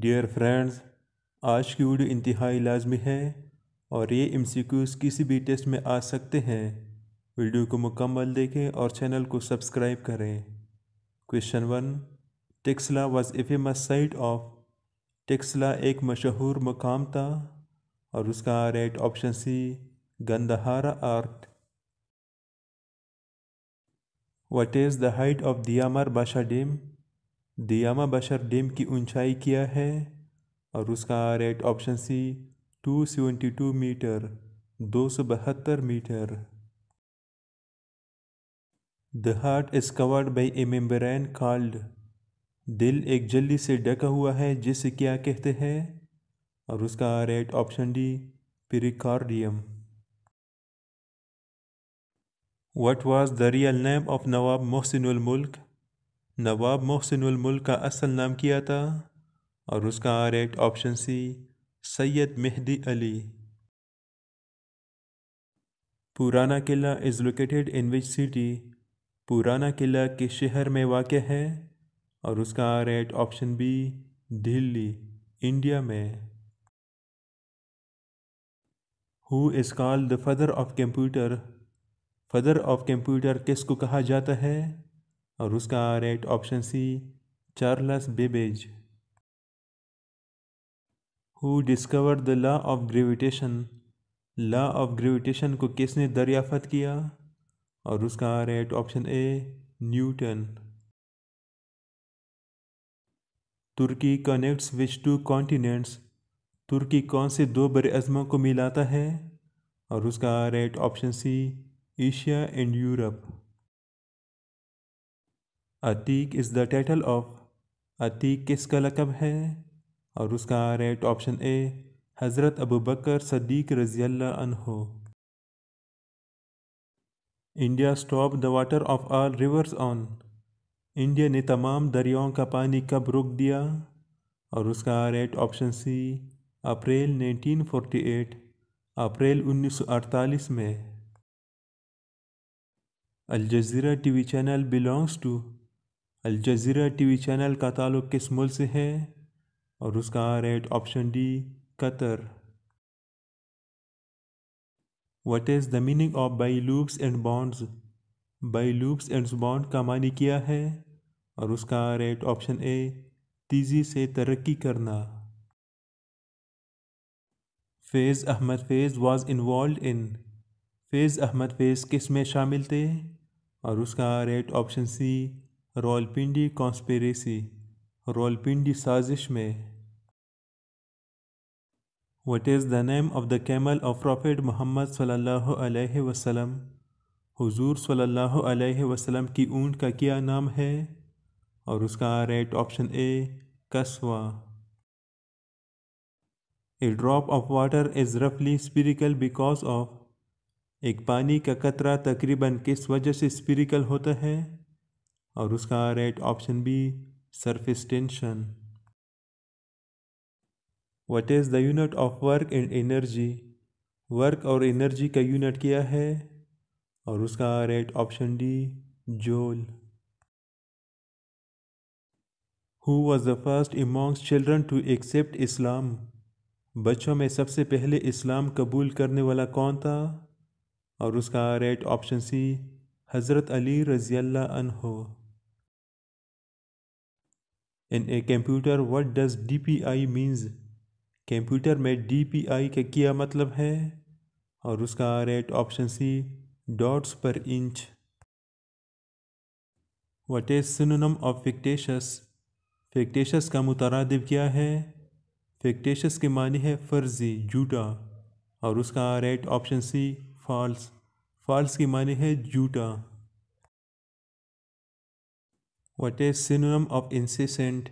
dear friends आज की video इंतहाई लाजमी है और ये एम किसी भी टेस्ट में आ सकते हैं वीडियो को मुकम्मल देखें और चैनल को सब्सक्राइब करें question one Taxila was a famous site of Taxila एक मशहूर मकाम था और उसका right option C Gandhara art what is the height of Diamer Bhasha dam Diamer बशर डैम की ऊंचाई क्या है और उसका right option C two seventy two metre दो सौ बहत्तर मीटर the heart is covered by a membrane called दिल एक जल्दी से ढका हुआ है जिसे क्या कहते हैं और उसका right option D pericardium what was the real name of Nawab Mohsin Mulk Nawab मुल्क का असल नाम किया था और उसका correct option C Syed Mehdi Ali Purana Qila is located in which city Purana Qila किस शहर में वाक़ है और उसका correct option B Delhi India में who is called the father of computer father of computer किसको कहा जाता है और उसका right option C Charles Babbage who discover the law of gravitation law of gravitation को किसने दरियाफत किया और उसका right option A Newton Turkey connects which two continents तुर्की कौन से दो बड़े अजमों को मिलाता है और उसका right option C Asia and Europe Atiq is the title of Atiq किसका लकब है और उसका राइट ऑप्शन ए हज़रत अबू बकर सदीक रजी अनहो India stop the water of all rivers on India ने तमाम दरियाओं का पानी कब रोक दिया और उसका राइट ऑप्शन सी अप्रैल 1948 अप्रैल 1948 में Jazeera TV channel belongs to टी टीवी चैनल का ताल्लुक़ किस मुल्क से है और उसका right option D Qatar what is the meaning of by leaps and bounds by leaps and bound का मानी किया है और उसका रेट ऑप्शन ए तेज़ी से तरक्की करना Faiz Ahmad Faiz was involved in Faiz Ahmad Faiz किस में शामिल थे और उसका right option C Rawalpindi conspiracy Rawalpindi साजिश में what is the name of the camel of prophet Muhammad sallallahu alaihi हुजूर सल्लल्लाहु अलैहि वसल्लम की ऊंट का क्या नाम है और उसका right option A Qaswa a drop of water is रफली स्पिरिकल बिकॉज ऑफ एक पानी का कतरा तकरीबन किस वजह से स्पिरिकल होता है और उसका right option B surface tension what is the unit of work and energy work और एनर्जी का यूनिट क्या है और उसका right option D joule who was the first amongst children to accept Islam बच्चों में सबसे पहले इस्लाम कबूल करने वाला कौन था और उसका राइट ऑप्शन सी हज़रत अली रज़ी अल्लाह अनहो in a computer what does DPI means computer में डीपीआई का क्या मतलब है और उसका right option C dots per inch what is synonym of fictitious fictitious का मुतरदब क्या है फिक्टेशस के मानी है फर्जी झूठा और उसका right option C false false की मानी है झूठा what is synonym of incessant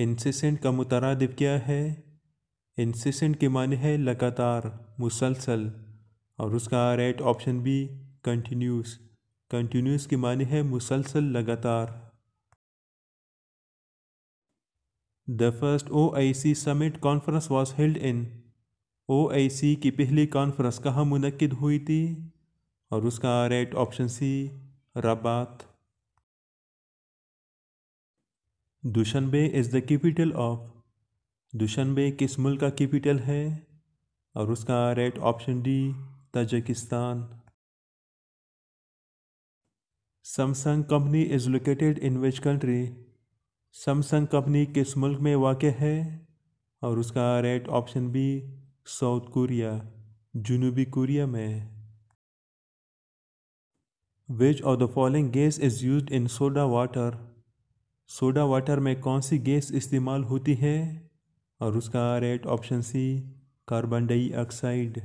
incessant का मुतरद क्या है इंसिसेंट के माने है लगातार मुसलसल और उसका right option B continuous continuous के माने है मुसलसल लगातार the first O I C summit conference was held in O I C की पहली कॉन्फ्रेंस कहाँ मुनद हुई थी और उसका right option C Rabat Dushanbe is the capital of Dushanbe किस मुल्क का कैपिटल है और उसका right option D Tajikistan Samsung company is located in which country Samsung company किस मुल्क में वाक़ है और उसका right option B South Korea जुनूबी कोरिया में which of the following gas is use in soda water soda water में कौन सी गैस इस्तेमाल होती है और उसका right option C carbon dioxide